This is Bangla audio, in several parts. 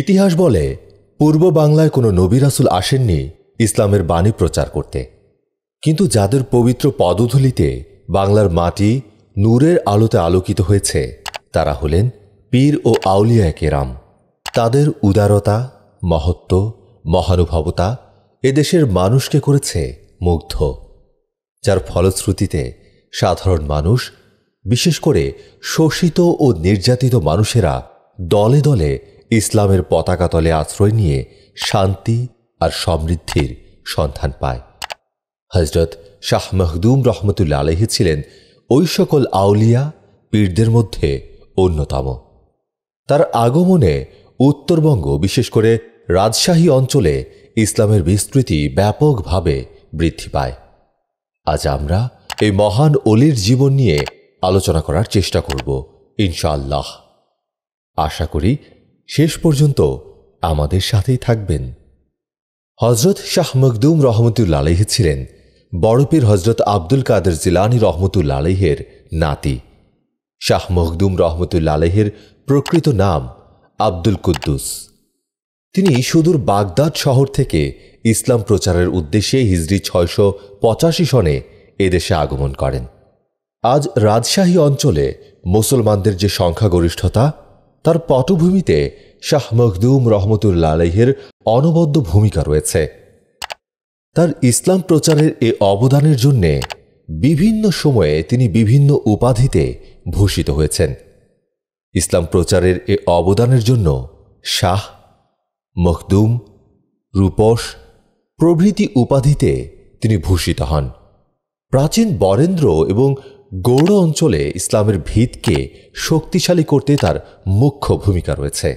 ইতিহাস বলে পূর্ব বাংলায় কোনো নবী রাসুল আসেননি ইসলামের বাণী প্রচার করতে কিন্তু যাদের পবিত্র পদধূলিতে বাংলার মাটি নূরের আলোতে আলোকিত হয়েছে তারা হলেন পীর ও আউলিয়া কেরাম তাদের উদারতা মহত্ব মহানুভবতা এদেশের মানুষকে করেছে মুগ্ধ যার ফলশ্রুতিতে সাধারণ মানুষ বিশেষ করে শোষিত ও নির্যাতিত মানুষেরা দলে দলে ইসলামের পতাকাতলে আশ্রয় নিয়ে শান্তি আর সমৃদ্ধির সন্ধান পায় হজরত শাহ মাহদুম রহমতুল্লা আলহী ছিলেন ওই সকল আউলিয়া পীরদের মধ্যে অন্যতম তার আগমনে উত্তরবঙ্গ বিশেষ করে রাজশাহী অঞ্চলে ইসলামের বিস্তৃতি ব্যাপকভাবে বৃদ্ধি পায় আজ আমরা এই মহান অলির জীবন নিয়ে আলোচনা করার চেষ্টা করব ইনশাআল্লাহ আশা করি শেষ পর্যন্ত আমাদের সাথেই থাকবেন হজরত শাহ মকদুম রহমতুল্লা আলহ ছিলেন বড়পীর হজরত আব্দুল কাদের জিলানি রহমতুল্লা আলহের নাতি শাহ মকদুম রহমতুল্লা আলহের প্রকৃত নাম আব্দুল কুদ্দুস তিনি সুদূর বাগদাদ শহর থেকে ইসলাম প্রচারের উদ্দেশ্যে হিজড়ি ছয়শো পঁচাশি সনে এদেশে আগমন করেন আজ রাজশাহী অঞ্চলে মুসলমানদের যে সংখ্যাগরিষ্ঠতা তার পটভূমিতে শাহ মখদুম রহমতুল্লা আলহের অনবদ্য ভূমিকা রয়েছে তার ইসলাম প্রচারের এ অবদানের জন্যে বিভিন্ন সময়ে তিনি বিভিন্ন উপাধিতে ভূষিত হয়েছেন ইসলাম প্রচারের এ অবদানের জন্য শাহ মখদুম রূপস প্রভৃতি উপাধিতে তিনি ভূষিত হন প্রাচীন বরেন্দ্র এবং গৌড় অঞ্চলে ইসলামের ভিতকে শক্তিশালী করতে তার মুখ্য ভূমিকা রয়েছে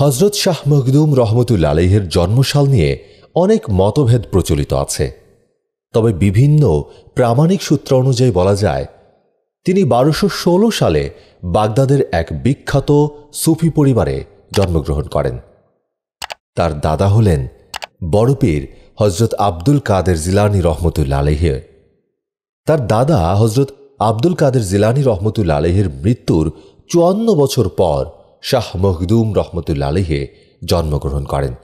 হজরত শাহ মখদুম রহমতুল আলহের জন্মশাল নিয়ে অনেক মতভেদ প্রচলিত আছে তবে বিভিন্ন প্রামাণিক সূত্র অনুযায়ী বলা যায় তিনি বারোশো ষোলো সালে বাগদাদের এক বিখ্যাত সুফি পরিবারে জন্মগ্রহণ করেন তার দাদা হলেন বড়পীর হজরত আব্দুল কাদের জিলানি রহমতুল্লা আলহিয়া তার দাদা হজরত আব্দুল কাদের জিলানি রহমতুল আলহের মৃত্যুর চুয়ান্ন বছর পর শাহ মখদুম রহমতুল আলেহে জন্মগ্রহণ করেন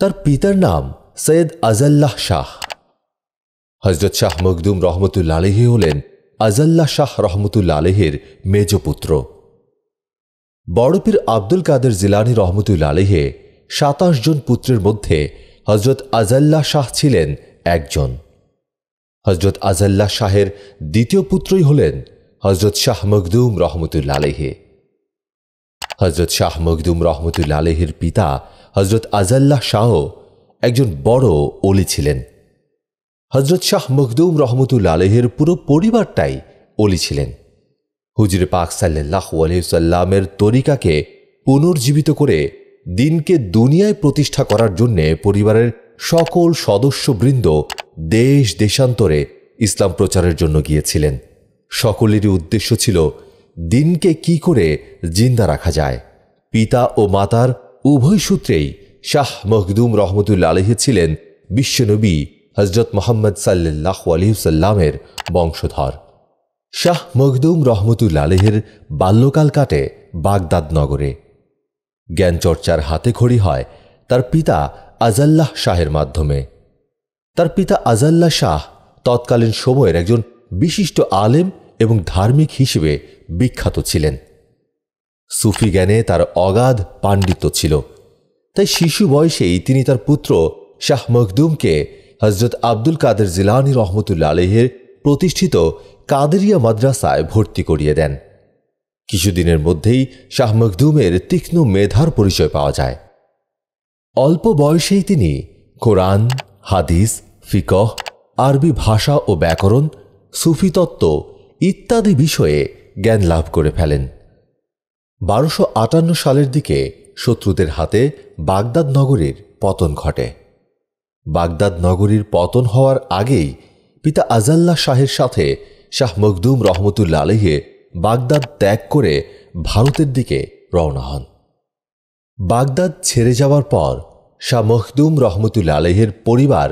তার পিতার নাম সৈয়দ আজাল্লাহ শাহ হজরত শাহ মখদুম রহমতুল আলহে হলেন আজাল্লাহ শাহ রহমতুল আলেহের মেজপুত্র বড়পীর আব্দুল কাদের জিলানি রহমতুল আলেহে সাতাশ জন পুত্রের মধ্যে হজরত আজাল্লাহ শাহ ছিলেন একজন হজরত আজাল্লাহ শাহের দ্বিতীয় পুত্রই হলেন হজরত শাহ মখদুম রহমতুল্লা আলেহে হজরত শাহ মখদুম রহমতুল্লা আলেহের পিতা হজরত আজাল্লাহ শাহ একজন বড় অলি ছিলেন হজরত শাহ মখদুম রহমতুল্লা আলহের পুরো পরিবারটাই অলি ছিলেন হুজির পাক সাল্লাহ আলহিউসাল্লামের তরিকাকে পুনর্জীবিত করে দিনকে দুনিয়ায় প্রতিষ্ঠা করার জন্যে পরিবারের সকল সদস্যবৃন্দ দেশ দেশান্তরে ইসলাম প্রচারের জন্য গিয়েছিলেন সকলেরই উদ্দেশ্য ছিল দিনকে কি করে জিন্দা রাখা যায় পিতা ও মাতার উভয় সূত্রেই শাহ মখদুম রহমতুল্লা আলহি ছিলেন বিশ্বনবী হজরত মোহাম্মদ সাল্লাহ আলহিউসাল্লামের বংশধর শাহ মখদুম রহমতুল্লা আলহের বাল্যকাল কাটে বাগদাদ নগরে জ্ঞানচর্চার হাতে খড়ি হয় তার পিতা আজাল্লাহ শাহের মাধ্যমে তার পিতা আজাল্লা শাহ তৎকালীন সময়ের একজন বিশিষ্ট আলেম এবং ধার্মিক হিসেবে বিখ্যাত ছিলেন সুফি জ্ঞানে তার অগাধ পাণ্ডিত্য ছিল তাই শিশু বয়সেই তিনি তার পুত্র শাহ মখদুমকে হজরত আব্দুল কাদের জিলানি রহমতুল্লা আলহের প্রতিষ্ঠিত কাদেরিয়া মাদ্রাসায় ভর্তি করিয়ে দেন কিছুদিনের মধ্যেই শাহ মখদুমের তীক্ষ্ণ মেধার পরিচয় পাওয়া যায় অল্প বয়সেই তিনি কোরআন হাদিস ফিকহ আরবি ভাষা ও ব্যাকরণ সুফিতত্ত্ব ইত্যাদি বিষয়ে জ্ঞান লাভ করে ফেলেন বারোশো আটান্ন সালের দিকে শত্রুদের হাতে বাগদাদ নগরীর পতন ঘটে বাগদাদ নগরীর পতন হওয়ার আগেই পিতা আজাল্লাহ শাহের সাথে শাহ মখদুম রহমতুল্লা আলহে বাগদাদ ত্যাগ করে ভারতের দিকে রওনা হন বাগদাদ ছেড়ে যাওয়ার পর শাহ মখদুম রহমতুল্লা আলহের পরিবার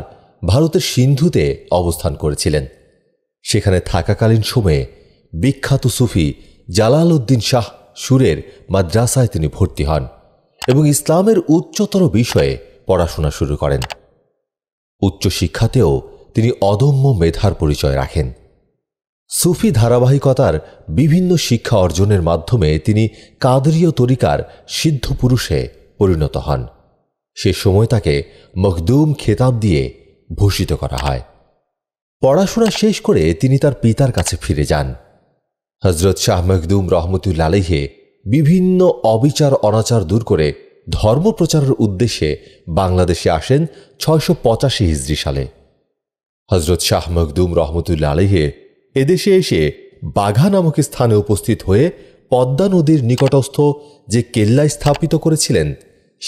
ভারতের সিন্ধুতে অবস্থান করেছিলেন সেখানে থাকাকালীন সময়ে বিখ্যাত সুফি জালাল উদ্দিন শাহ সুরের মাদ্রাসায় তিনি ভর্তি হন এবং ইসলামের উচ্চতর বিষয়ে পড়াশোনা শুরু করেন উচ্চশিক্ষাতেও তিনি অদম্য মেধার পরিচয় রাখেন সুফি ধারাবাহিকতার বিভিন্ন শিক্ষা অর্জনের মাধ্যমে তিনি কাদরীয় তরিকার সিদ্ধ পুরুষে পরিণত হন সে সময় তাকে মখদুম খেতাব দিয়ে ভূষিত করা হয় পড়াশোনা শেষ করে তিনি তার পিতার কাছে ফিরে যান হজরত শাহ মখদুম রহমতুল্লা আলহে বিভিন্ন অবিচার অনাচার দূর করে ধর্ম প্রচারের উদ্দেশ্যে বাংলাদেশে আসেন ছয়শো পঁচাশি হিজড়ি সালে হজরত শাহ মখদুম রহমতুল্লা আলহে এদেশে এসে বাঘা নামক স্থানে উপস্থিত হয়ে পদ্মা নদীর নিকটস্থ যে কেল্লায় স্থাপিত করেছিলেন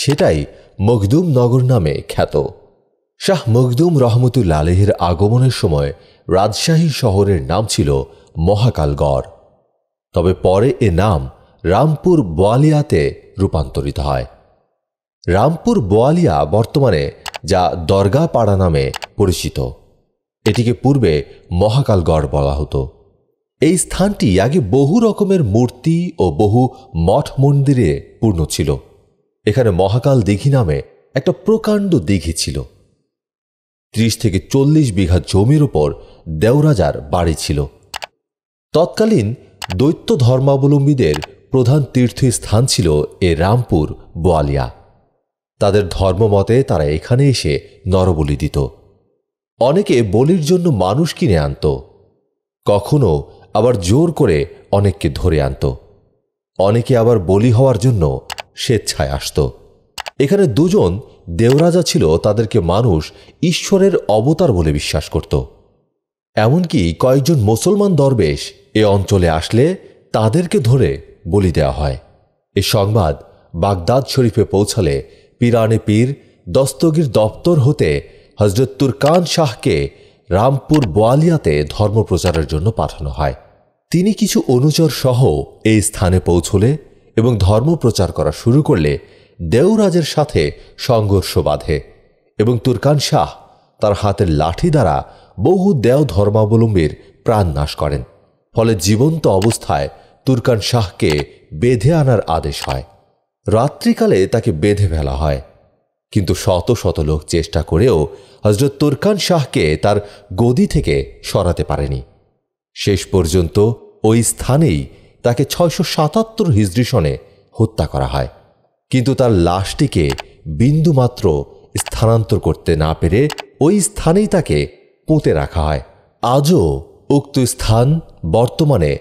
সেটাই মখদুম নগর নামে খ্যাত শাহ মখদুম রহমতুল আলহের আগমনের সময় রাজশাহী শহরের নাম ছিল মহাকালগড় তবে পরে এ নাম রামপুর বোয়ালিয়াতে রূপান্তরিত হয় রামপুর বোয়ালিয়া বর্তমানে যা দরগা পাড়া নামে পরিচিত এটিকে পূর্বে মহাকালগড় বলা হতো এই স্থানটি আগে বহু রকমের মূর্তি ও বহু মঠ মন্দিরে পূর্ণ ছিল এখানে মহাকাল দিঘি নামে একটা প্রকাণ্ড দিঘি ছিল ত্রিশ থেকে চল্লিশ বিঘা জমির উপর দেওরাজার বাড়ি ছিল তৎকালীন দৈত্য ধর্মাবলম্বীদের প্রধান তীর্থস্থান ছিল এ রামপুর বোয়ালিয়া তাদের ধর্মমতে তারা এখানে এসে নরবলি দিত অনেকে বলির জন্য মানুষ কিনে আনত কখনো আবার জোর করে অনেককে ধরে আনত অনেকে আবার বলি হওয়ার জন্য স্বেচ্ছায় আসত এখানে দুজন দেওরাজা ছিল তাদেরকে মানুষ ঈশ্বরের অবতার বলে বিশ্বাস করত এমনকি কয়েকজন মুসলমান দরবেশ এ অঞ্চলে আসলে তাদেরকে ধরে বলি দেওয়া হয় এ সংবাদ বাগদাদ শরীফে পৌঁছালে পিরানে পীর দস্তগির দপ্তর হতে হজরত তুরকান শাহকে রামপুর বোয়ালিয়াতে ধর্মপ্রচারের জন্য পাঠানো হয় তিনি কিছু অনুচর সহ এই স্থানে পৌঁছলে এবং ধর্ম প্রচার করা শুরু করলে দেওরাজের সাথে সংঘর্ষ বাঁধে এবং তুরকান শাহ তার হাতের লাঠি দ্বারা বহু দেও ধর্মাবলম্বীর প্রাণ নাশ করেন ফলে জীবন্ত অবস্থায় তুরকান শাহকে বেঁধে আনার আদেশ হয় রাত্রিকালে তাকে বেঁধে ফেলা হয় কিন্তু শত শত লোক চেষ্টা করেও হজরত তুরকান শাহকে তার গদি থেকে সরাতে পারেনি শেষ পর্যন্ত ওই স্থানেই তাকে ছয়শো সাতাত্তর হিজড়ি সনে হত্যা করা হয় কিন্তু তার লাশটিকে বিন্দুমাত্র স্থানান্তর করতে না পেরে ওই স্থানেই তাকে পুঁতে রাখা হয় আজও উক্ত স্থান বর্তমানে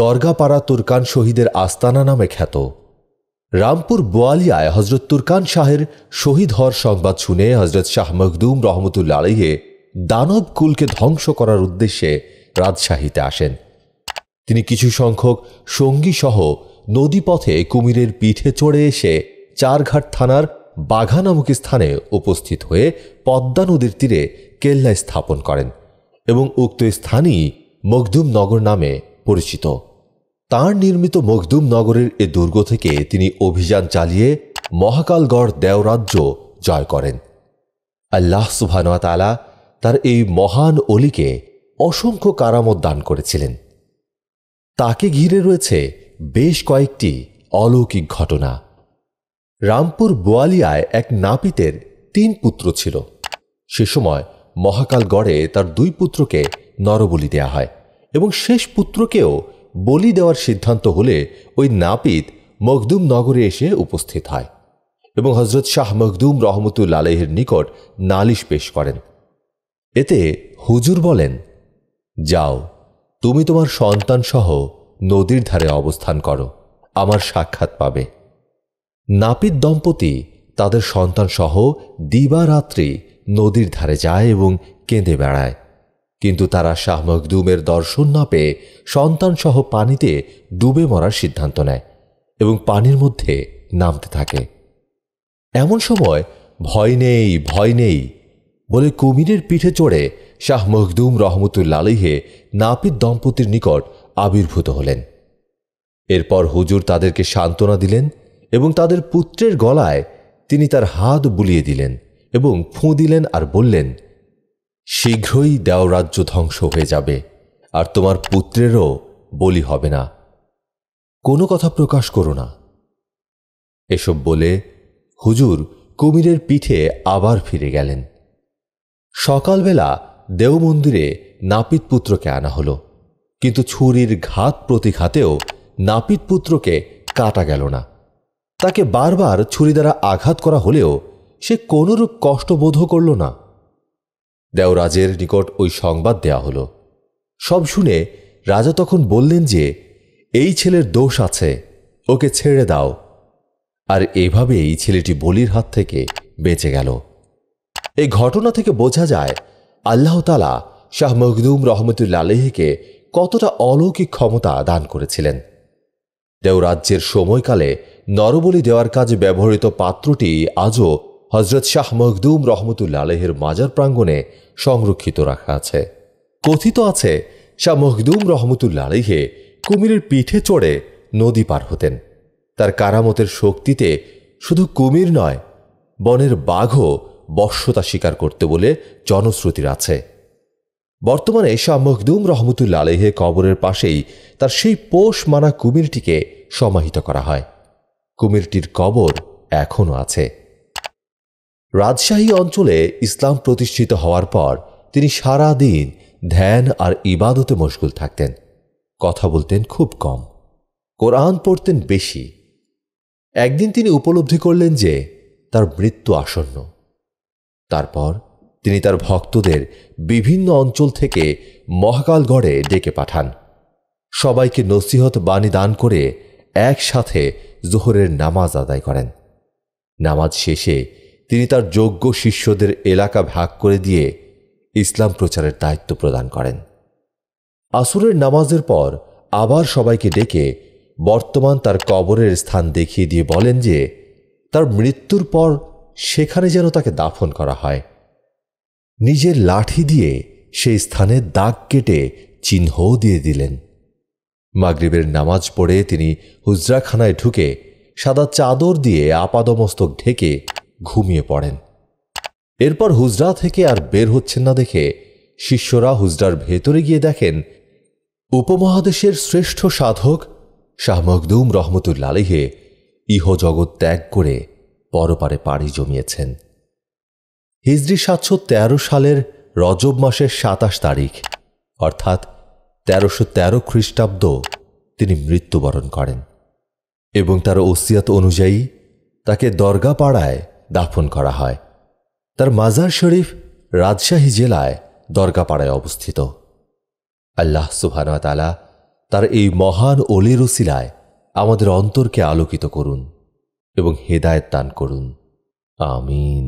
দরগাপাড়া তুরকান শহীদের আস্তানা নামে খ্যাত রামপুর বোয়ালিয়ায় হজরত তুরকান শাহের শহীদ হওয়ার সংবাদ শুনে হজরত শাহ মখদুম রহমতুল্লা আলহে দানব কুলকে ধ্বংস করার উদ্দেশ্যে রাজশাহীতে আসেন তিনি কিছু সংখ্যক সঙ্গীসহ নদীপথে কুমিরের পিঠে চড়ে এসে চারঘাট থানার বাঘা নামক স্থানে উপস্থিত হয়ে পদ্মা নদীর তীরে কেল্লা স্থাপন করেন এবং উক্ত স্থানই মখদুম নগর নামে পরিচিত তার নির্মিত মখদুম নগরের এ দুর্গ থেকে তিনি অভিযান চালিয়ে মহাকালগড় দেওরাজ্য জয় করেন আল্লাহ সুবাহানুয়াতালা তার এই মহান অলিকে অসংখ্য কারামত দান করেছিলেন তাকে ঘিরে রয়েছে বেশ কয়েকটি অলৌকিক ঘটনা রামপুর বোয়ালিয়ায় এক নাপিতের তিন পুত্র ছিল সে সময় মহাকাল গড়ে তার দুই পুত্রকে নরবলি দেয়া হয় এবং শেষ পুত্রকেও বলি দেওয়ার সিদ্ধান্ত হলে ওই নাপিত মখদুম নগরে এসে উপস্থিত হয় এবং হজরত শাহ মখদুম রহমতুল্লা আলহের নিকট নালিশ পেশ করেন এতে হুজুর বলেন যাও তুমি তোমার সন্তানসহ নদীর ধারে অবস্থান করো আমার সাক্ষাৎ পাবে নাপিত দম্পতি তাদের সন্তানসহ দিবারাত্রি নদীর ধারে যায় এবং কেঁদে বেড়ায় কিন্তু তারা শাহ মখদুমের দর্শন না পেয়ে সন্তানসহ পানিতে ডুবে মরার সিদ্ধান্ত নেয় এবং পানির মধ্যে নামতে থাকে এমন সময় ভয় নেই ভয় নেই বলে কুমিরের পিঠে চড়ে শাহ মখদুম রহমতুল্লা আলহে নাপিত দম্পতির নিকট আবির্ভূত হলেন এরপর হুজুর তাদেরকে সান্ত্বনা দিলেন এবং তাদের পুত্রের গলায় তিনি তার হাত বুলিয়ে দিলেন এবং ফু দিলেন আর বললেন শীঘ্রই দেওরাজ্য ধ্বংস হয়ে যাবে আর তোমার পুত্রেরও বলি হবে না কোনো কথা প্রকাশ করো না এসব বলে হুজুর কুমিরের পিঠে আবার ফিরে গেলেন সকালবেলা দেওমন্দিরে নাপিত পুত্রকে আনা হল কিন্তু ছুরির ঘাত প্রতিঘাতেও নাপিত পুত্রকে কাটা গেল না তাকে বারবার ছুরি দ্বারা আঘাত করা হলেও সে কোনরূপ কষ্টবোধও করল না দেওরাজের নিকট ওই সংবাদ দেয়া হল সব শুনে রাজা তখন বললেন যে এই ছেলের দোষ আছে ওকে ছেড়ে দাও আর এভাবেই ছেলেটি বলির হাত থেকে বেঁচে গেল এই ঘটনা থেকে বোঝা যায় আল্লাহ তালা শাহ মখদুম রহমতুল্লা আলহীকে কতটা অলৌকিক ক্ষমতা দান করেছিলেন দেওরাজ্যের সময়কালে নরবলি দেওয়ার কাজে ব্যবহৃত পাত্রটি আজও হজরত শাহ মখদুম রহমতুল্লা আলহের মাজার প্রাঙ্গণে সংরক্ষিত রাখা আছে কথিত আছে শাহ মখদুম রহমতুল্লা আলহে কুমিরের পিঠে চড়ে নদী পার হতেন তার কারামতের শক্তিতে শুধু কুমির নয় বনের বাঘও বর্ষতা স্বীকার করতে বলে জনশ্রুতির আছে বর্তমানে শাহ মখদুম রহমতুল্লা আলেহে কবরের পাশেই তার সেই পোষ মানা কুমিরটিকে সমাহিত করা হয় কুমিরটির কবর এখনও আছে রাজশাহী অঞ্চলে ইসলাম প্রতিষ্ঠিত হওয়ার পর তিনি সারা দিন ধ্যান আর ইবাদতে মশগুল থাকতেন কথা বলতেন খুব কম কোরআন পড়তেন বেশি একদিন তিনি উপলব্ধি করলেন যে তার মৃত্যু আসন্ন তারপর তিনি তার ভক্তদের বিভিন্ন অঞ্চল থেকে মহাকালগড়ে ডেকে পাঠান সবাইকে নসিহত বাণী দান করে একসাথে জোহরের নামাজ আদায় করেন নামাজ শেষে তিনি তার যোগ্য শিষ্যদের এলাকা ভাগ করে দিয়ে ইসলাম প্রচারের দায়িত্ব প্রদান করেন আসুরের নামাজের পর আবার সবাইকে ডেকে বর্তমান তার কবরের স্থান দেখিয়ে দিয়ে বলেন যে তার মৃত্যুর পর সেখানে যেন তাকে দাফন করা হয় নিজের লাঠি দিয়ে সেই স্থানে দাগ কেটে চিহ্নও দিয়ে দিলেন মাগরিবের নামাজ পড়ে তিনি হুজরাখানায় ঢুকে সাদা চাদর দিয়ে আপাদমস্তক ঢেকে ঘুমিয়ে পড়েন এরপর হুজরা থেকে আর বের হচ্ছেন না দেখে শিষ্যরা হুজরার ভেতরে গিয়ে দেখেন উপমহাদেশের শ্রেষ্ঠ সাধক শাহ মখদুম রহমতুল্লালিহে ইহজগৎ ত্যাগ করে পরপারে পাড়ি জমিয়েছেন হিজড়ি সাতশো তেরো সালের রজব মাসের সাতাশ তারিখ অর্থাৎ তেরোশো তেরো খ্রিস্টাব্দ তিনি মৃত্যুবরণ করেন এবং তার ওসিয়াত অনুযায়ী তাকে দরগাপাড়ায় দাফন করা হয় তার মাজার শরীফ রাজশাহী জেলায় দরগাপাড়ায় অবস্থিত আল্লাহ সুবহানাতালা তার এই মহান অলির ওসিলায় আমাদের অন্তরকে আলোকিত করুন এবং হেদায়ত দান করুন আমিন